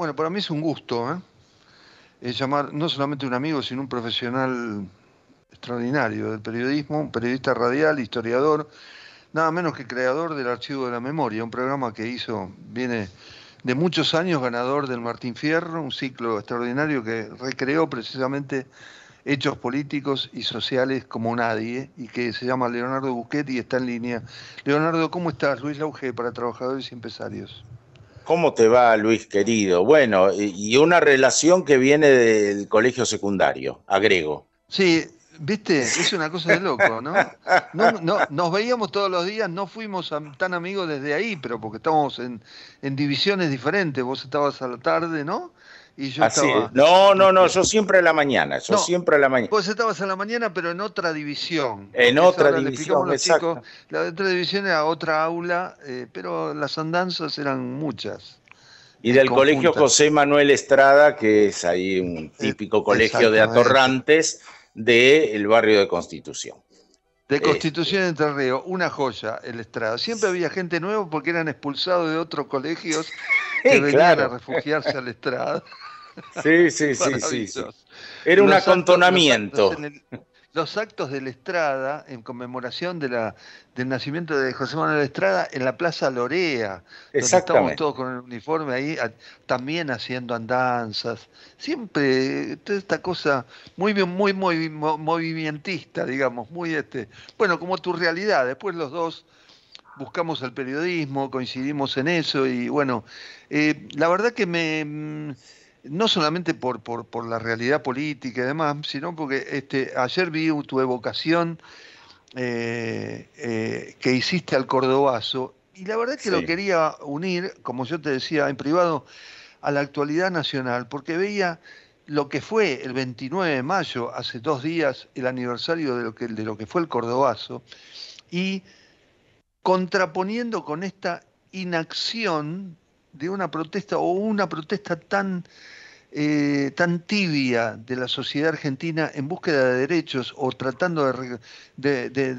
Bueno, para mí es un gusto ¿eh? llamar no solamente un amigo, sino un profesional extraordinario del periodismo, un periodista radial, historiador, nada menos que creador del Archivo de la Memoria, un programa que hizo, viene de muchos años, ganador del Martín Fierro, un ciclo extraordinario que recreó precisamente hechos políticos y sociales como nadie y que se llama Leonardo Busquet y está en línea. Leonardo, ¿cómo estás? Luis Lauge para Trabajadores y Empresarios. ¿Cómo te va, Luis querido? Bueno, y una relación que viene del colegio secundario, agrego. Sí, viste, es una cosa de loco, ¿no? no, nos veíamos todos los días, no fuimos tan amigos desde ahí, pero porque estamos en divisiones diferentes. Vos estabas a la tarde, ¿no? No, no, no, yo siempre a la mañana, yo siempre a la mañana. Vos estabas a la mañana, pero en otra división. En otra división, La otra división era otra aula, eh, pero las andanzas eran muchas. Y del colegio José Manuel Estrada, que es ahí un típico colegio de atorrantes del barrio de Constitución. De eh, Constitución de eh. Entre una joya el Estrada. Siempre había gente nueva porque eran expulsados de otros colegios que venían a refugiarse al Estrada. Sí, sí, sí, sí, Era un acantonamiento los actos de la Estrada en conmemoración de la, del nacimiento de José Manuel Estrada en la Plaza Lorea, donde estamos todos con el uniforme ahí, también haciendo andanzas. Siempre esta cosa muy bien, muy, movimentista, digamos, muy este, bueno, como tu realidad. Después los dos buscamos el periodismo, coincidimos en eso y bueno, eh, la verdad que me mm, no solamente por, la realidad política y demás, sino porque este, ayer vi tu evocación eh, eh, que hiciste al Cordobazo, y la verdad es que lo quería unir, como yo te decía en privado, a la actualidad nacional, porque veía lo que fue el 29 de mayo, hace dos días, el aniversario de lo que, de lo que fue el Cordobazo, y contraponiendo con esta inacción de una protesta o una protesta tan, eh, tan tibia de la sociedad argentina en búsqueda de derechos o tratando de,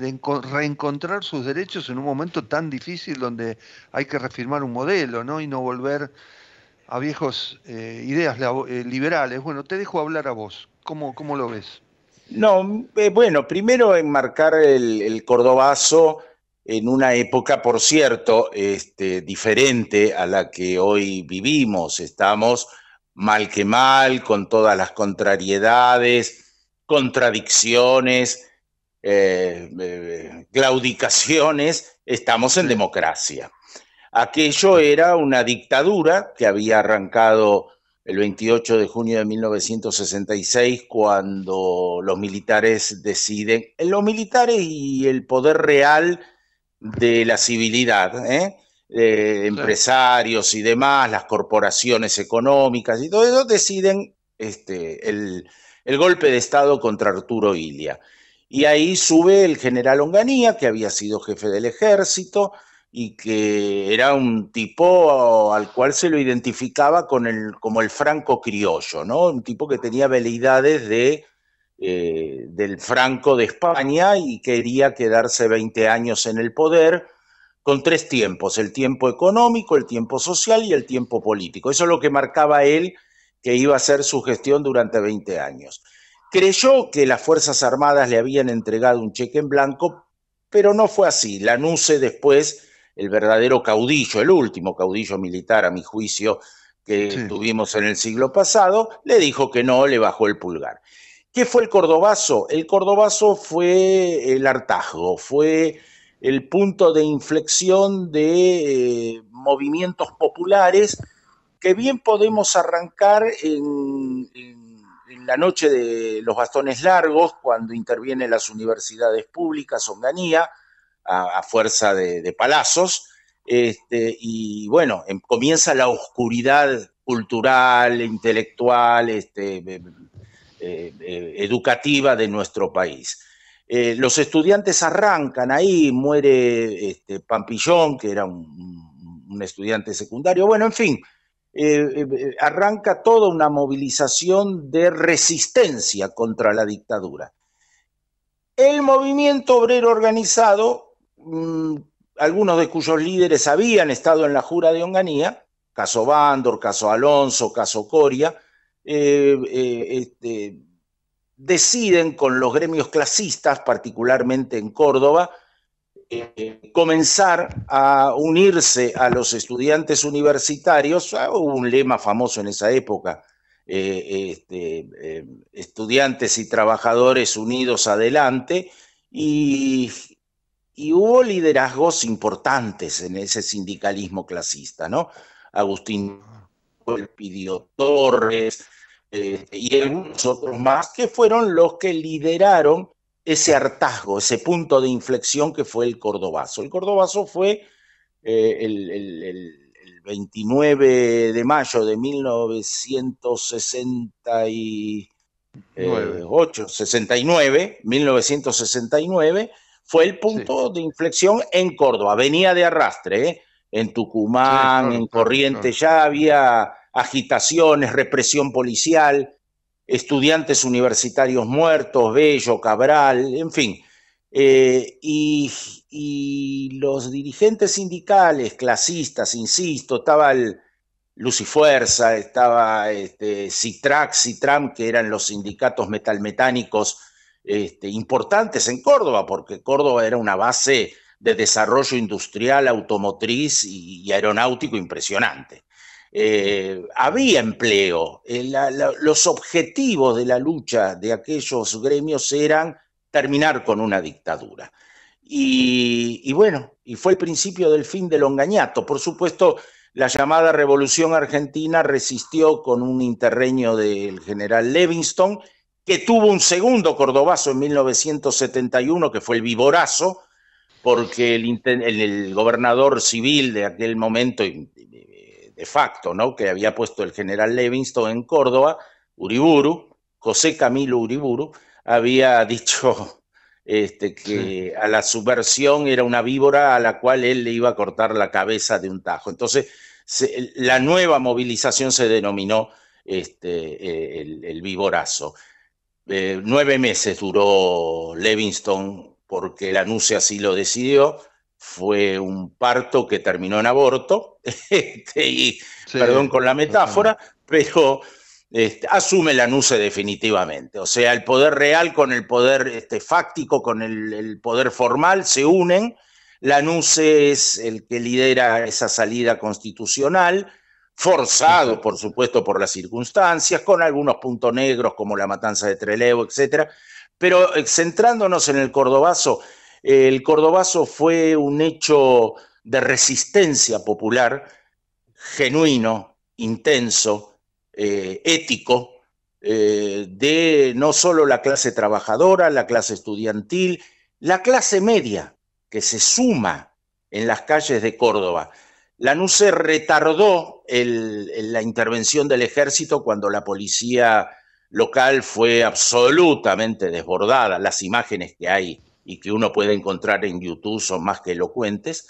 reencontrar sus derechos en un momento tan difícil donde hay que reafirmar un modelo ¿no? y no volver a viejos eh, ideas eh, liberales. Bueno, te dejo hablar a vos. ¿Cómo, cómo lo ves? No, bueno, primero enmarcar el, el cordobazo en una época, por cierto, este, diferente a la que hoy vivimos. Estamos mal que mal, con todas las contrariedades, contradicciones, eh, eh, claudicaciones, estamos en democracia. Aquello era una dictadura que había arrancado el 28 de junio de 1966 cuando los militares deciden, los militares y el poder real de la civilidad, ¿eh? empresarios y demás, las corporaciones económicas y todo eso deciden este, el, golpe de Estado contra Arturo Ilia. Y ahí sube el general Onganía, que había sido jefe del ejército y que era un tipo al cual se lo identificaba con el, como el franco criollo, ¿no? Un tipo que tenía veleidades de eh, del Franco de España y quería quedarse 20 años en el poder con tres tiempos, el tiempo económico, el tiempo social y el tiempo político. Eso es lo que marcaba él que iba a ser su gestión durante 20 años. Creyó que las Fuerzas Armadas le habían entregado un cheque en blanco, pero no fue así. La Lanuse después, el verdadero caudillo, el último caudillo militar a mi juicio que tuvimos en el siglo pasado, le dijo que no, le bajó el pulgar. ¿Qué fue el Cordobazo? El Cordobazo fue el hartazgo, fue el punto de inflexión de eh, movimientos populares que bien podemos arrancar en, la noche de los bastones largos, cuando intervienen las universidades públicas, Onganía, a, a fuerza de, palazos, este, y bueno, em, comienza la oscuridad cultural, intelectual, este, em, eh, eh, educativa de nuestro país. Eh, los estudiantes arrancan ahí, muere este, Pampillón, que era un, estudiante secundario. Bueno, en fin, arranca toda una movilización de resistencia contra la dictadura. El movimiento obrero organizado, mm, algunos de cuyos líderes habían estado en la jura de Onganía, caso Bándor, caso Alonso, caso Coria, eh, eh, este, deciden con los gremios clasistas, particularmente en Córdoba, eh, comenzar a unirse a los estudiantes universitarios, ah, hubo un lema famoso en esa época, este, estudiantes y trabajadores unidos adelante, y, y hubo liderazgos importantes en ese sindicalismo clasista, ¿no? Agustín el Pidió Torres eh, y algunos otros más, que fueron los que lideraron ese hartazgo, ese punto de inflexión que fue el Cordobazo. El Cordobazo fue eh, el, 29 de mayo de 1968, 69, 1969, fue el punto de inflexión en Córdoba. Venía de arrastre, ¿eh? en Tucumán, en Corrientes, ya había agitaciones, represión policial, estudiantes universitarios muertos, Bello, Cabral, en fin. Eh, y, los dirigentes sindicales, clasistas, insisto, estaba el Lucifuerza, estaba este, Citrac, Citram, que eran los sindicatos metalmetánicos este, importantes en Córdoba, porque Córdoba era una base de desarrollo industrial, automotriz y, aeronáutico impresionante. Eh, había empleo. Eh, los objetivos de la lucha de aquellos gremios eran terminar con una dictadura. Y, bueno, y fue el principio del fin del engañato. Por supuesto, la llamada Revolución Argentina resistió con un interreño del general Levingston, que tuvo un segundo cordobazo en 1971, que fue el Viborazo, porque el, gobernador civil de aquel momento, de facto, ¿no? que había puesto el general Levingston en Córdoba, Uriburu, José Camilo Uriburu, había dicho este, que a la subversión era una víbora a la cual él le iba a cortar la cabeza de un tajo. Entonces, la nueva movilización se denominó este, eh, el, el víborazo. Eh, nueve meses duró Levingston porque NUCE así lo decidió, fue un parto que terminó en aborto, este, perdón con la metáfora, pero este, asume la NUCE definitivamente. O sea, el poder real con el poder este, fáctico, con el, poder formal, se unen. La NUCE es el que lidera esa salida constitucional, forzado, por supuesto, por las circunstancias, con algunos puntos negros como la matanza de Trelevo, etcétera, pero eh, centrándonos en el Cordobazo, el Cordobazo fue un hecho de resistencia popular, genuino, intenso, eh, ético, eh, de no solo la clase trabajadora, la clase estudiantil, la clase media que se suma en las calles de Córdoba. La nuce retardó la intervención del ejército cuando la policía local fue absolutamente desbordada. Las imágenes que hay y que uno puede encontrar en YouTube son más que elocuentes.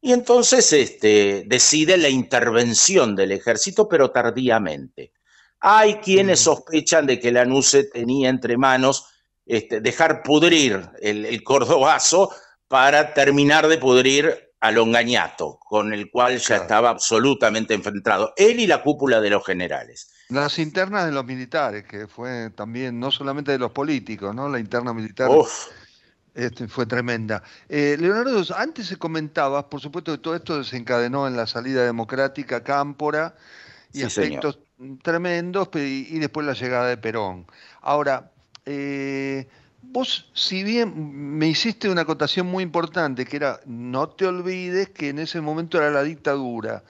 Y entonces este, decide la intervención del ejército, pero tardíamente. Hay quienes sospechan de que nuce tenía entre manos este, dejar pudrir el, cordobazo para terminar de pudrir a Longañato, con el cual ya estaba absolutamente enfrentado, él y la cúpula de los generales. Las internas de los militares, que fue también, no solamente de los políticos, ¿no? La interna militar. Este, fue tremenda. Eh, Leonardo, antes se comentaba, por supuesto que todo esto desencadenó en la salida democrática, Cámpora, y efectos tremendos, y, después la llegada de Perón. Ahora, eh, Vos, si bien me hiciste una acotación muy importante, que era, no te olvides que en ese momento era la dictadura,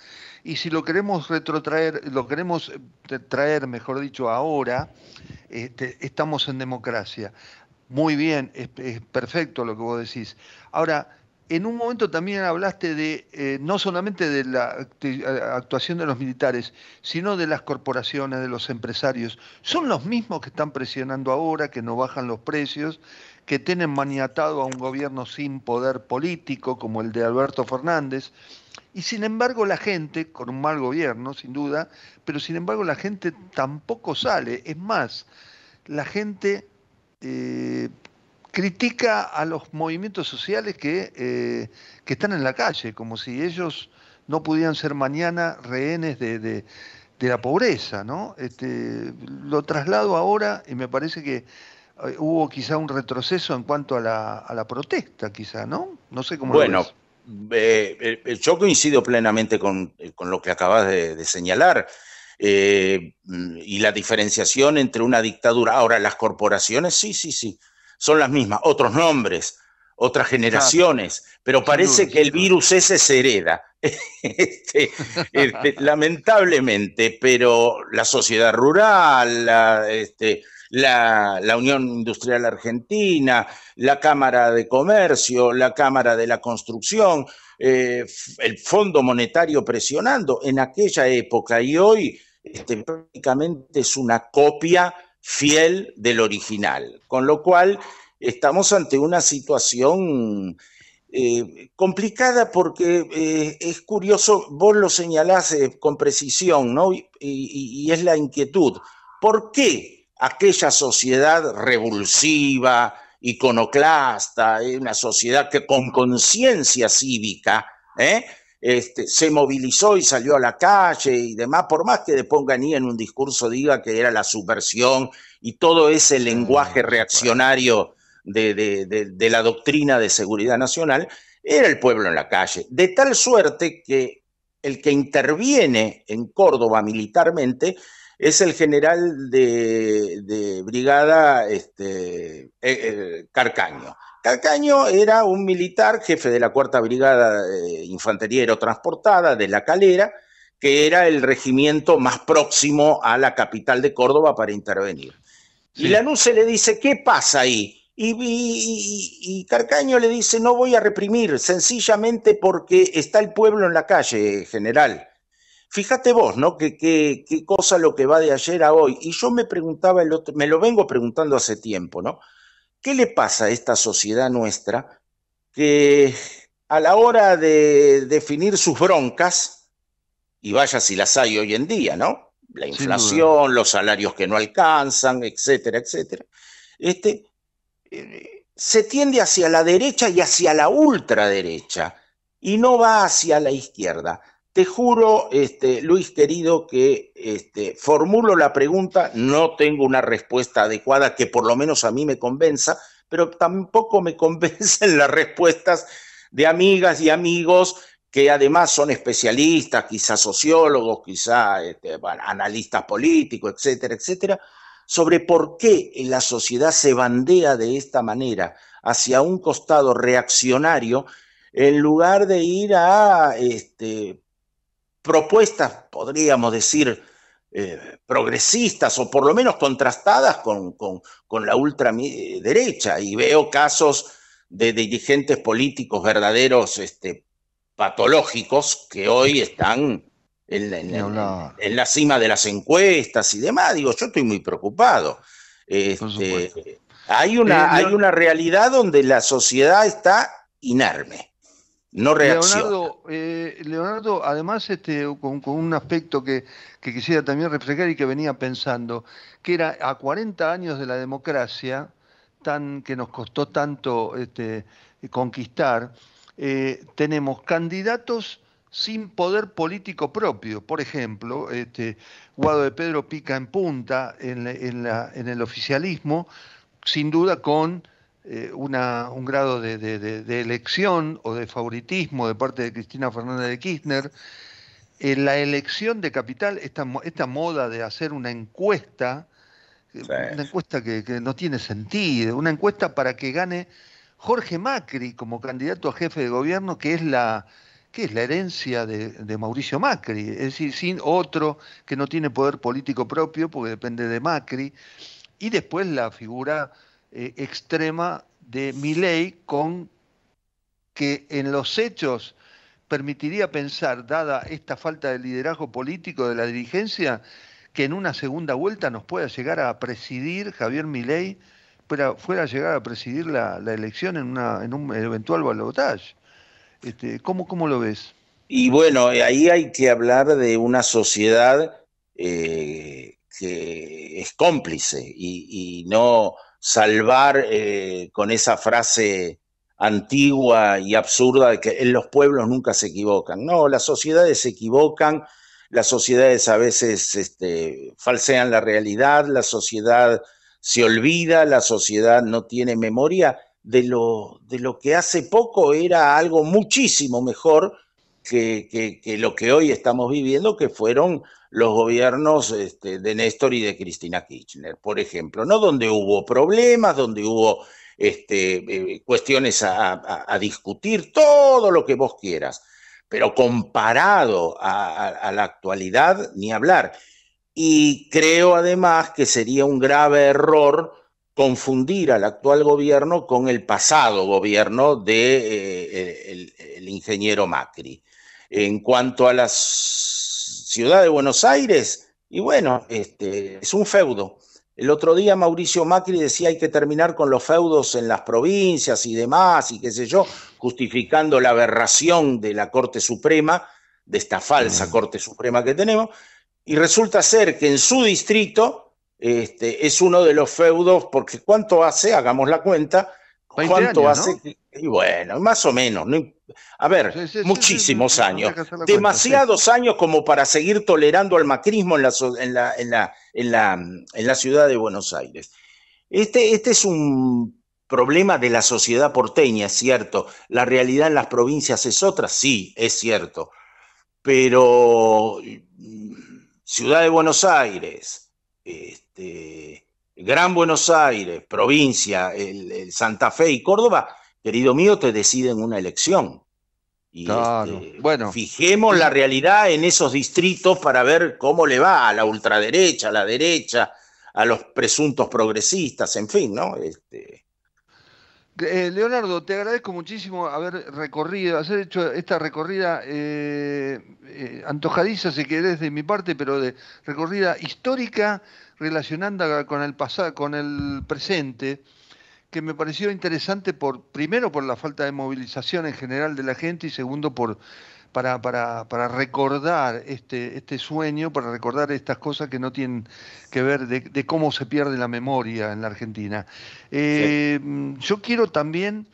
y si lo queremos retrotraer, lo queremos eh, traer, mejor dicho, ahora, este, estamos en democracia. Muy bien, es, es perfecto lo que vos decís. Ahora, en un momento también hablaste de eh, no solamente de la actuación de los militares, sino de las corporaciones, de los empresarios. Son los mismos que están presionando ahora, que no bajan los precios, que tienen maniatado a un gobierno sin poder político como el de Alberto Fernández. Y sin embargo la gente, con un mal gobierno, sin duda, pero sin embargo la gente tampoco sale. Es más, la gente eh, critica a los movimientos sociales que, eh, que están en la calle, como si ellos no pudieran ser mañana rehenes de, la pobreza, ¿no? Este, lo traslado ahora y me parece que eh, hubo quizá un retroceso en cuanto a la, a la protesta, quizá, ¿no? No sé cómo. Bueno, lo eh, yo coincido plenamente con, lo que acabas de, señalar. y la diferenciación entre una dictadura. Ahora, las corporaciones, sí, sí, sí son las mismas, otros nombres, otras generaciones, pero parece que el virus ese se hereda. Este, este, lamentablemente, pero la sociedad rural, este, la, la, Unión Industrial Argentina, la Cámara de Comercio, la Cámara de la Construcción, eh, el Fondo Monetario presionando en aquella época y hoy prácticamente es una copia fiel del original. Con lo cual, estamos ante una situación eh, complicada porque eh, es curioso, vos lo señalás eh, con precisión, ¿no? Y, y, es la inquietud. ¿Por qué aquella sociedad revulsiva, iconoclasta, una sociedad que con conciencia cívica, ¿eh? Este, se movilizó y salió a la calle y demás, por más que de Ponganía en un discurso diga que era la subversión y todo ese lenguaje reaccionario de, la doctrina de seguridad nacional, era el pueblo en la calle. De tal suerte que el que interviene en Córdoba militarmente es el general de, brigada este, eh, eh, Carcaño. Carcaño era un militar, jefe de la Cuarta Brigada eh, Infantería Aerotransportada de La Calera, que era el regimiento más próximo a la capital de Córdoba para intervenir. Y Lanús se le dice, ¿qué pasa ahí? Y, Carcaño le dice, no voy a reprimir, sencillamente porque está el pueblo en la calle, general. Fíjate vos, ¿no? Qué cosa lo que va de ayer a hoy. Y yo me preguntaba, el otro, me lo vengo preguntando hace tiempo, ¿no? ¿Qué le pasa a esta sociedad nuestra que a la hora de definir sus broncas, y vaya si las hay hoy en día, ¿no? La inflación, los salarios que no alcanzan, etcétera, etcétera. Este, eh, se tiende hacia la derecha y hacia la ultraderecha, y no va hacia la izquierda. Te juro, este, Luis querido, que este, formulo la pregunta, no tengo una respuesta adecuada que por lo menos a mí me convenza, pero tampoco me convencen las respuestas de amigas y amigos que además son especialistas, quizás sociólogos, quizá este, analistas políticos, etcétera, etcétera, sobre por qué la sociedad se bandea de esta manera hacia un costado reaccionario en lugar de ir a este, propuestas, podríamos decir, eh, progresistas o por lo menos contrastadas con, con, la ultraderecha. Y veo casos de dirigentes políticos verdaderos este, patológicos que hoy están en, la cima de las encuestas y demás. Digo, yo estoy muy preocupado. Este, hay, una, eh, hay una realidad donde la sociedad está inerme. Eh, Leonardo, además, este, con, un aspecto que, quisiera también reflejar y que venía pensando, que era a 40 años de la democracia, tan, que nos costó tanto este, conquistar, eh, tenemos candidatos sin poder político propio. Por ejemplo, este, Guado de Pedro pica en punta en el oficialismo, sin duda con eh, un grado de, elección o de favoritismo de parte de Cristina Fernández de Kirchner. Eh, la elección de capital, esta, esta moda de hacer una encuesta, eh, una encuesta que, no tiene sentido, una encuesta para que gane Jorge Macri como candidato a jefe de gobierno, que es la, es la herencia de, de, Mauricio Macri, es decir, sin otro que no tiene poder político propio, porque depende de Macri, y después la figura eh, extrema de Milley con que en los hechos permitiría pensar, dada esta falta de liderazgo político de la dirigencia, que en una segunda vuelta nos pueda llegar a presidir Javier Milei, fuera, fuera a llegar a presidir la, elección en, un eventual balotaje. Este, ¿cómo, lo ves? Y bueno, ahí hay que hablar de una sociedad eh, que es cómplice y no salvar eh, con esa frase antigua y absurda de que en los pueblos nunca se equivocan. No, las sociedades se equivocan, las sociedades a veces este, falsean la realidad, la sociedad se olvida, la sociedad no tiene memoria de lo, de lo que hace poco era algo muchísimo mejor que, lo que hoy estamos viviendo, que fueron los gobiernos este, de Néstor y de Cristina Kirchner, por ejemplo, ¿no? Donde hubo problemas, donde hubo este, eh, cuestiones a, discutir, todo lo que vos quieras, pero comparado a, la actualidad, ni hablar. Y creo además que sería un grave error confundir al actual gobierno con el pasado gobierno del de, eh, el ingeniero Macri. En cuanto a la ciudad de Buenos Aires, y bueno, este, es un feudo. El otro día Mauricio Macri decía hay que terminar con los feudos en las provincias y demás, y qué sé yo, justificando la aberración de la Corte Suprema, de esta falsa mm. Corte Suprema que tenemos, y resulta ser que en su distrito este, es uno de los feudos, porque ¿cuánto hace? Hagamos la cuenta, ¿Cuánto hace? y bueno, más o menos. a ver, muchísimos años. Demasiados años como para seguir tolerando al macrismo en la, en la, en la, en la, en la ciudad de Buenos Aires. Este, este es un problema de la sociedad porteña, es cierto. La realidad en las provincias es otra, sí, es cierto. Pero mm, Ciudad de Buenos Aires, este, Gran Buenos Aires, provincia, el, Santa Fe y Córdoba, querido mío, te deciden una elección. Y este, bueno. fijemos la realidad en esos distritos para ver cómo le va a la ultraderecha, a la derecha, a los presuntos progresistas, en fin, ¿no? Este, eh, Leonardo, te agradezco muchísimo haber recorrido, haber hecho esta recorrida eh, eh, antojadiza, si querés, de mi parte, pero de recorrida histórica relacionada con el pasado, con el presente, que me pareció interesante por, primero por la falta de movilización en general de la gente y segundo por para, recordar este, este sueño, para recordar estas cosas que no tienen que ver de, cómo se pierde la memoria en la Argentina. Eh, yo quiero también,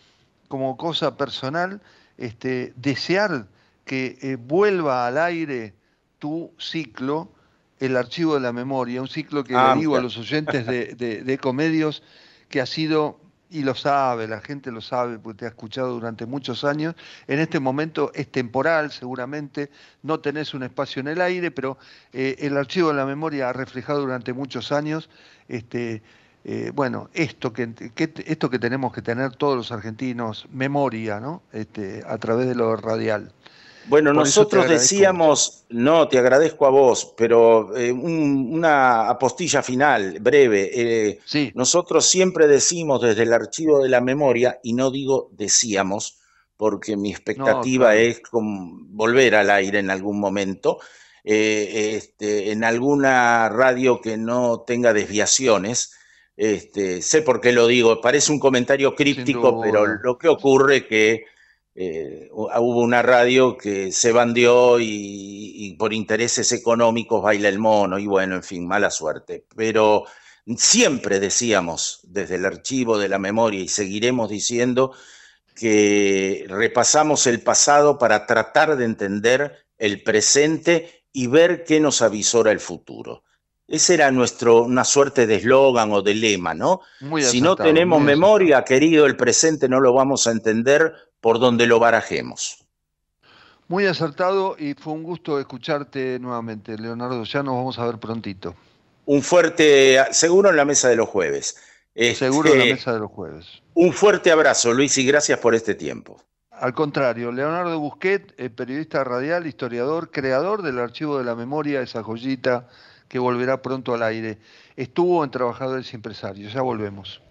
como cosa personal, este, desear que eh, vuelva al aire tu ciclo, el archivo de la memoria, un ciclo que ah, le digo a los oyentes de, de, de Comedios, que ha sido y lo sabe, la gente lo sabe, porque te ha escuchado durante muchos años. En este momento es temporal, seguramente, no tenés un espacio en el aire, pero eh, el archivo de la memoria ha reflejado durante muchos años este, eh, bueno, esto que, esto que tenemos que tener todos los argentinos, memoria, ¿no? Este, a través de lo radial. Bueno, nosotros decíamos, no, te agradezco a vos, pero eh, una apostilla final, breve. Eh, nosotros siempre decimos desde el archivo de la memoria, y no digo decíamos, porque mi expectativa es volver al aire en algún momento, eh, este, en alguna radio que no tenga desviaciones. Este, sé por qué lo digo, parece un comentario críptico, pero lo que ocurre que eh, ah, hubo una radio que se bandió y, por intereses económicos baila el mono y bueno, en fin, mala suerte. Pero siempre decíamos desde el archivo de la memoria y seguiremos diciendo que repasamos el pasado para tratar de entender el presente y ver qué nos avisora el futuro. Ese era nuestro, una suerte de eslogan o de lema, ¿no? si no tenemos memoria, querido, el presente no lo vamos a entender por donde lo barajemos. Muy acertado y fue un gusto escucharte nuevamente, Leonardo. Ya nos vamos a ver prontito. Un fuerte, seguro en la mesa de los jueves. seguro en la este, mesa de los jueves. Un fuerte abrazo, Luis, y gracias por este tiempo. Al contrario, Leonardo Busquet, eh, periodista radial, historiador, creador del Archivo de la Memoria, esa joyita que volverá pronto al aire. Estuvo en Trabajadores y Empresarios. Ya volvemos.